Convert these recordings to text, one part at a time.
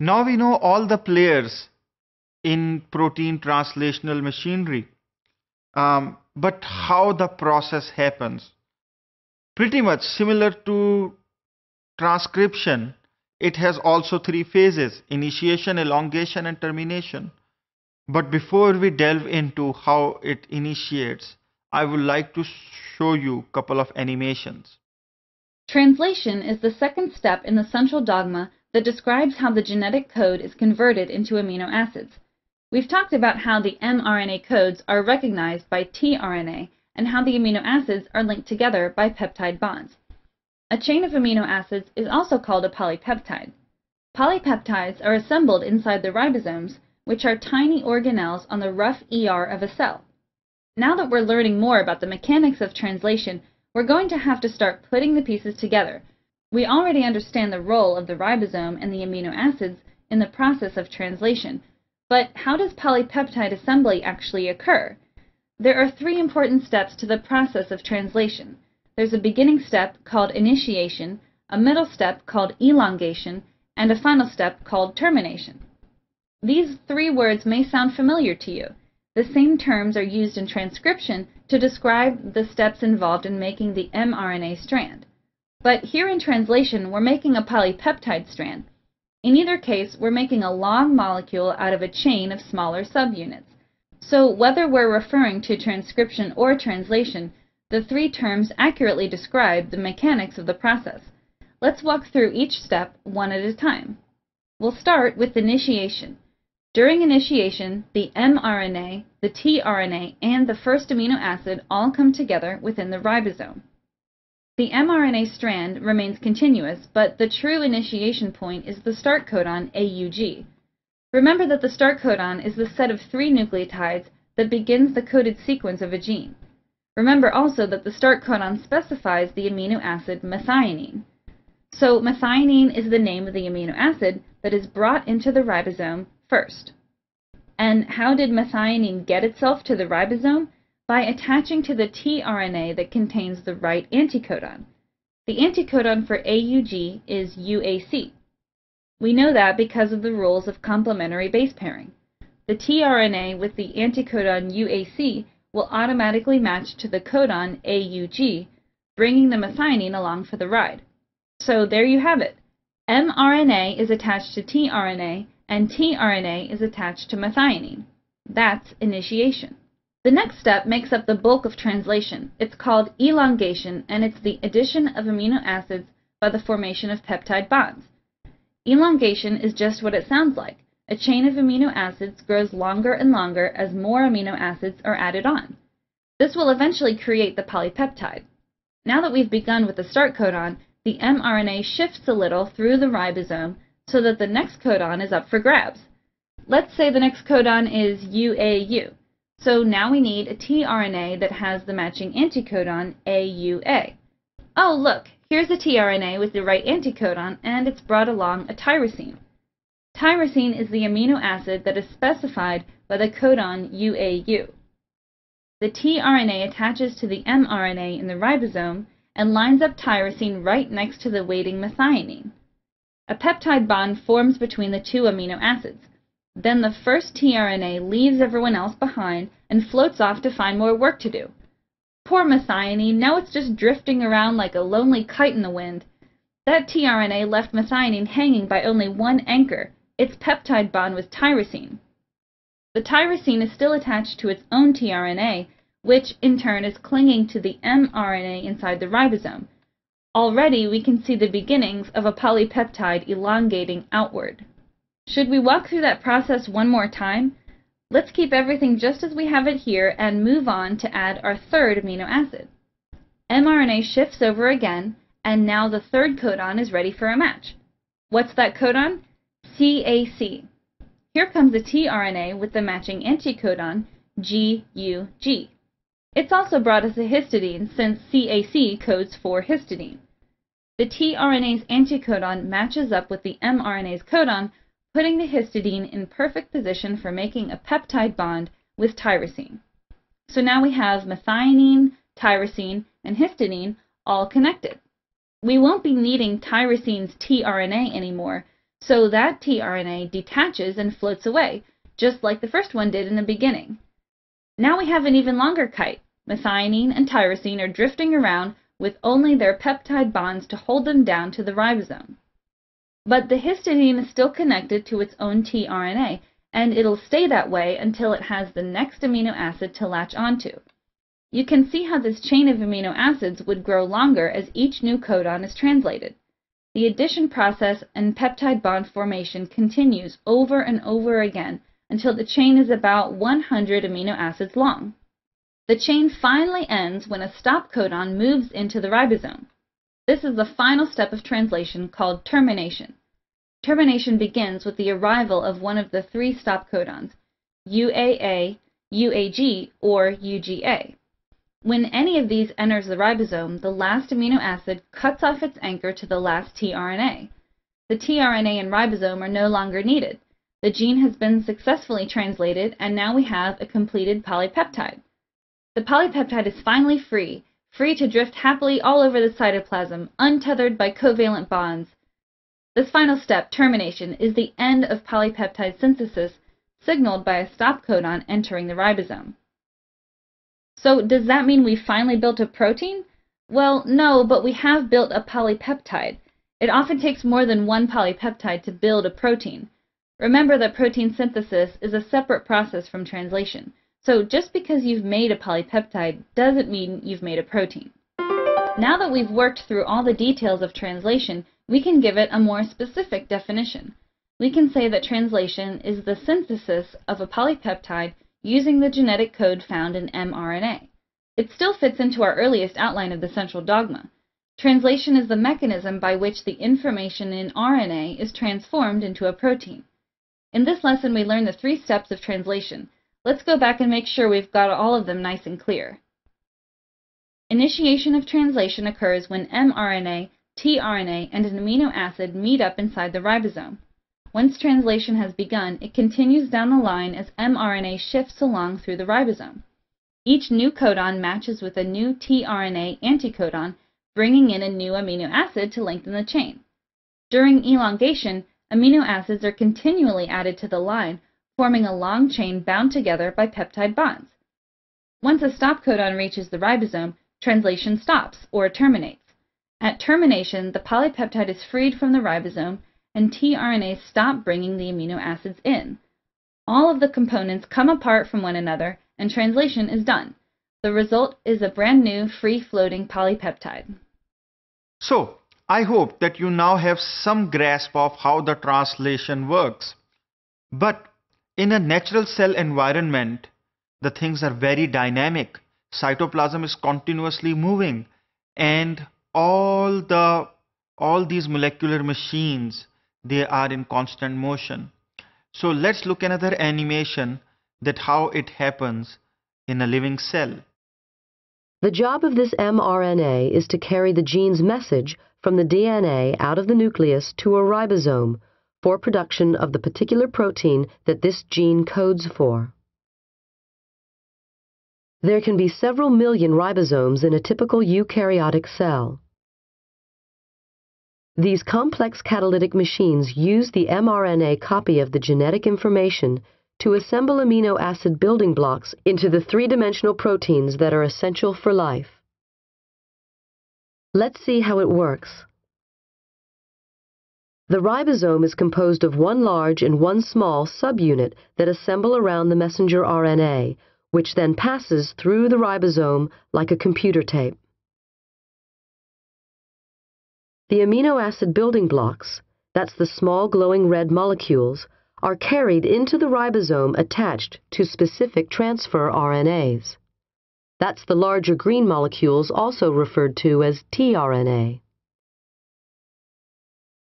Now we know all the players in protein translational machinery, um, but how the process happens. Pretty much similar to transcription, it has also three phases initiation, elongation, and termination. But before we delve into how it initiates, I would like to show you couple of animations. Translation is the second step in the central dogma that describes how the genetic code is converted into amino acids. We've talked about how the mRNA codes are recognized by tRNA and how the amino acids are linked together by peptide bonds. A chain of amino acids is also called a polypeptide. Polypeptides are assembled inside the ribosomes, which are tiny organelles on the rough ER of a cell. Now that we're learning more about the mechanics of translation, we're going to have to start putting the pieces together we already understand the role of the ribosome and the amino acids in the process of translation, but how does polypeptide assembly actually occur? There are three important steps to the process of translation. There's a beginning step called initiation, a middle step called elongation, and a final step called termination. These three words may sound familiar to you. The same terms are used in transcription to describe the steps involved in making the mRNA strand. But here in translation, we're making a polypeptide strand. In either case, we're making a long molecule out of a chain of smaller subunits. So whether we're referring to transcription or translation, the three terms accurately describe the mechanics of the process. Let's walk through each step one at a time. We'll start with initiation. During initiation, the mRNA, the tRNA, and the first amino acid all come together within the ribosome. The mRNA strand remains continuous, but the true initiation point is the start codon AUG. Remember that the start codon is the set of three nucleotides that begins the coded sequence of a gene. Remember also that the start codon specifies the amino acid methionine. So methionine is the name of the amino acid that is brought into the ribosome first. And how did methionine get itself to the ribosome? by attaching to the tRNA that contains the right anticodon. The anticodon for AUG is UAC. We know that because of the rules of complementary base pairing. The tRNA with the anticodon UAC will automatically match to the codon AUG, bringing the methionine along for the ride. So there you have it. mRNA is attached to tRNA, and tRNA is attached to methionine. That's initiation. The next step makes up the bulk of translation. It's called elongation, and it's the addition of amino acids by the formation of peptide bonds. Elongation is just what it sounds like. A chain of amino acids grows longer and longer as more amino acids are added on. This will eventually create the polypeptide. Now that we've begun with the start codon, the mRNA shifts a little through the ribosome so that the next codon is up for grabs. Let's say the next codon is UAU. So now we need a tRNA that has the matching anticodon AUA. Oh, look, here's a tRNA with the right anticodon, and it's brought along a tyrosine. Tyrosine is the amino acid that is specified by the codon UAU. The tRNA attaches to the mRNA in the ribosome and lines up tyrosine right next to the waiting methionine. A peptide bond forms between the two amino acids, then the first tRNA leaves everyone else behind and floats off to find more work to do. Poor methionine, now it's just drifting around like a lonely kite in the wind. That tRNA left methionine hanging by only one anchor, its peptide bond with tyrosine. The tyrosine is still attached to its own tRNA, which in turn is clinging to the mRNA inside the ribosome. Already we can see the beginnings of a polypeptide elongating outward. Should we walk through that process one more time? Let's keep everything just as we have it here and move on to add our third amino acid. mRNA shifts over again, and now the third codon is ready for a match. What's that codon? CAC. Here comes the tRNA with the matching anticodon, GUG. It's also brought us a histidine since CAC codes for histidine. The tRNA's anticodon matches up with the mRNA's codon putting the histidine in perfect position for making a peptide bond with tyrosine. So now we have methionine, tyrosine, and histidine all connected. We won't be needing tyrosine's tRNA anymore, so that tRNA detaches and floats away, just like the first one did in the beginning. Now we have an even longer kite. Methionine and tyrosine are drifting around with only their peptide bonds to hold them down to the ribosome. But the histidine is still connected to its own tRNA, and it'll stay that way until it has the next amino acid to latch onto. You can see how this chain of amino acids would grow longer as each new codon is translated. The addition process and peptide bond formation continues over and over again until the chain is about 100 amino acids long. The chain finally ends when a stop codon moves into the ribosome. This is the final step of translation called termination. Termination begins with the arrival of one of the three stop codons, UAA, UAG, or UGA. When any of these enters the ribosome, the last amino acid cuts off its anchor to the last tRNA. The tRNA and ribosome are no longer needed. The gene has been successfully translated, and now we have a completed polypeptide. The polypeptide is finally free, free to drift happily all over the cytoplasm, untethered by covalent bonds. This final step, termination, is the end of polypeptide synthesis, signaled by a stop codon entering the ribosome. So does that mean we finally built a protein? Well, no, but we have built a polypeptide. It often takes more than one polypeptide to build a protein. Remember that protein synthesis is a separate process from translation. So just because you've made a polypeptide doesn't mean you've made a protein. Now that we've worked through all the details of translation, we can give it a more specific definition. We can say that translation is the synthesis of a polypeptide using the genetic code found in mRNA. It still fits into our earliest outline of the central dogma. Translation is the mechanism by which the information in RNA is transformed into a protein. In this lesson, we learned the three steps of translation, Let's go back and make sure we've got all of them nice and clear. Initiation of translation occurs when mRNA, tRNA, and an amino acid meet up inside the ribosome. Once translation has begun, it continues down the line as mRNA shifts along through the ribosome. Each new codon matches with a new tRNA anticodon, bringing in a new amino acid to lengthen the chain. During elongation, amino acids are continually added to the line, forming a long chain bound together by peptide bonds. Once a stop codon reaches the ribosome, translation stops, or terminates. At termination, the polypeptide is freed from the ribosome, and tRNAs stop bringing the amino acids in. All of the components come apart from one another, and translation is done. The result is a brand new free-floating polypeptide. So, I hope that you now have some grasp of how the translation works. But in a natural cell environment, the things are very dynamic. Cytoplasm is continuously moving and all the all these molecular machines they are in constant motion. So let's look another animation that how it happens in a living cell. The job of this mRNA is to carry the gene's message from the DNA out of the nucleus to a ribosome, for production of the particular protein that this gene codes for. There can be several million ribosomes in a typical eukaryotic cell. These complex catalytic machines use the mRNA copy of the genetic information to assemble amino acid building blocks into the three-dimensional proteins that are essential for life. Let's see how it works. The ribosome is composed of one large and one small subunit that assemble around the messenger RNA, which then passes through the ribosome like a computer tape. The amino acid building blocks, that's the small glowing red molecules, are carried into the ribosome attached to specific transfer RNAs. That's the larger green molecules also referred to as tRNA.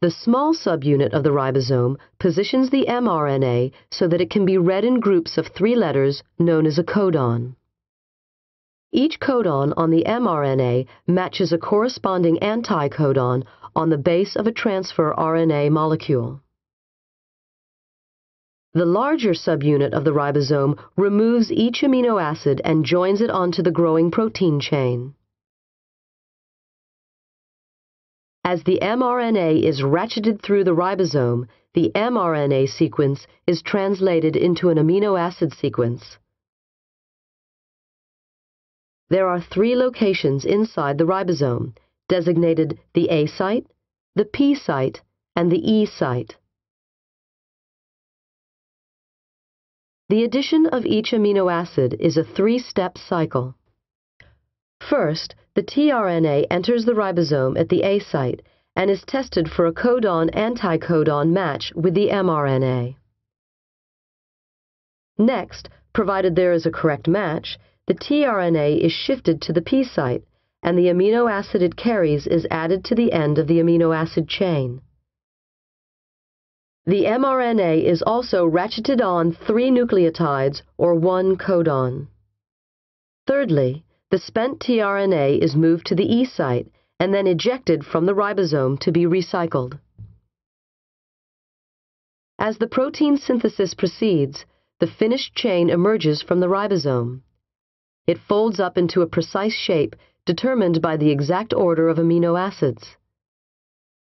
The small subunit of the ribosome positions the mRNA so that it can be read in groups of three letters known as a codon. Each codon on the mRNA matches a corresponding anticodon on the base of a transfer RNA molecule. The larger subunit of the ribosome removes each amino acid and joins it onto the growing protein chain. As the mRNA is ratcheted through the ribosome, the mRNA sequence is translated into an amino acid sequence. There are three locations inside the ribosome, designated the A site, the P site, and the E site. The addition of each amino acid is a three-step cycle. First, the tRNA enters the ribosome at the A site and is tested for a codon-anticodon match with the mRNA. Next, provided there is a correct match, the tRNA is shifted to the P site and the amino acid it carries is added to the end of the amino acid chain. The mRNA is also ratcheted on three nucleotides or one codon. Thirdly, the spent tRNA is moved to the E site and then ejected from the ribosome to be recycled. As the protein synthesis proceeds, the finished chain emerges from the ribosome. It folds up into a precise shape determined by the exact order of amino acids.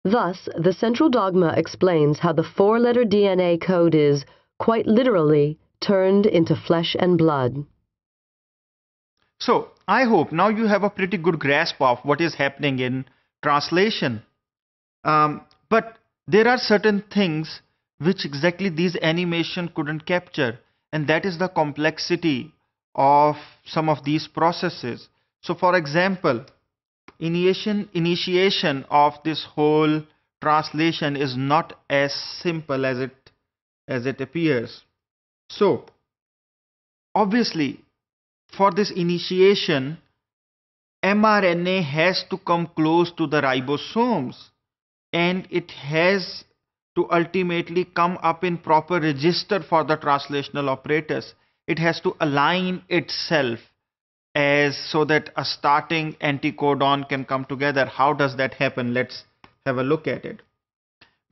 Thus, the central dogma explains how the four-letter DNA code is, quite literally, turned into flesh and blood. So I hope now you have a pretty good grasp of what is happening in translation. Um, but there are certain things which exactly these animation couldn't capture and that is the complexity of some of these processes. So for example, initiation, initiation of this whole translation is not as simple as it as it appears. So obviously for this initiation, mRNA has to come close to the ribosomes and it has to ultimately come up in proper register for the translational operators. It has to align itself as so that a starting anticodon can come together. How does that happen? Let's have a look at it.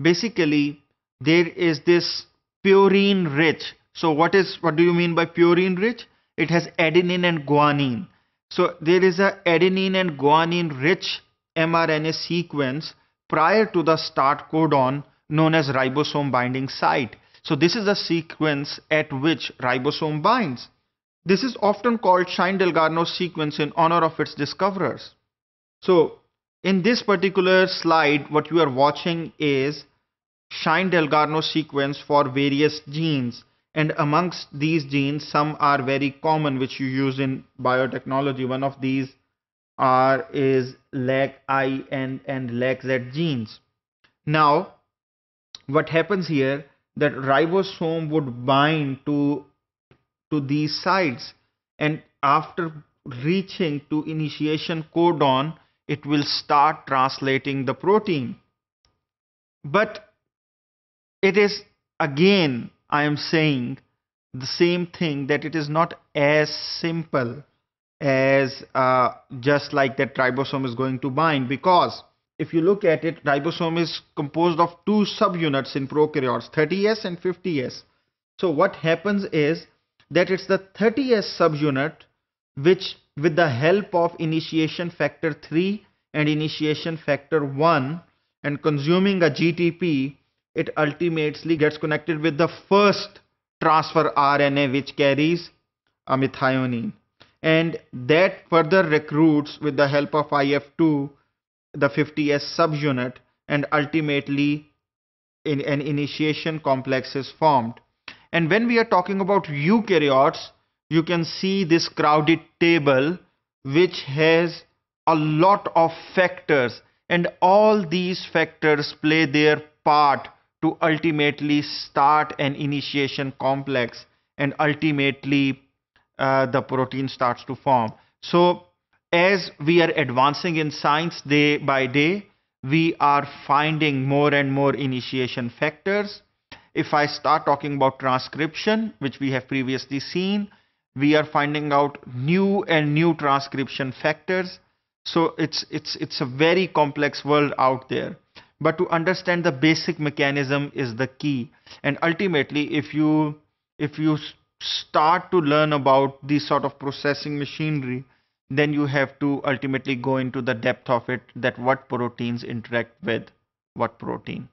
Basically, there is this purine rich. So what is what do you mean by purine rich? it has adenine and guanine. So there is a adenine and guanine rich mRNA sequence prior to the start codon known as ribosome binding site. So this is the sequence at which ribosome binds. This is often called Shine-Delgarno sequence in honor of its discoverers. So in this particular slide, what you are watching is Shine-Delgarno sequence for various genes and amongst these genes some are very common which you use in biotechnology one of these are is lag i and and lag z genes now what happens here that ribosome would bind to to these sites and after reaching to initiation codon it will start translating the protein but it is again I am saying the same thing that it is not as simple as uh, just like that ribosome is going to bind because if you look at it ribosome is composed of two subunits in prokaryotes 30s and 50s so what happens is that it's the 30s subunit which with the help of initiation factor 3 and initiation factor 1 and consuming a GTP it ultimately gets connected with the first transfer RNA which carries a methionine and that further recruits with the help of IF2 the 50S subunit and ultimately in an initiation complex is formed and when we are talking about eukaryotes you can see this crowded table which has a lot of factors and all these factors play their part to ultimately start an initiation complex and ultimately uh, the protein starts to form. So as we are advancing in science day by day, we are finding more and more initiation factors. If I start talking about transcription, which we have previously seen, we are finding out new and new transcription factors. So it's, it's, it's a very complex world out there but to understand the basic mechanism is the key and ultimately if you if you start to learn about these sort of processing machinery then you have to ultimately go into the depth of it that what proteins interact with what protein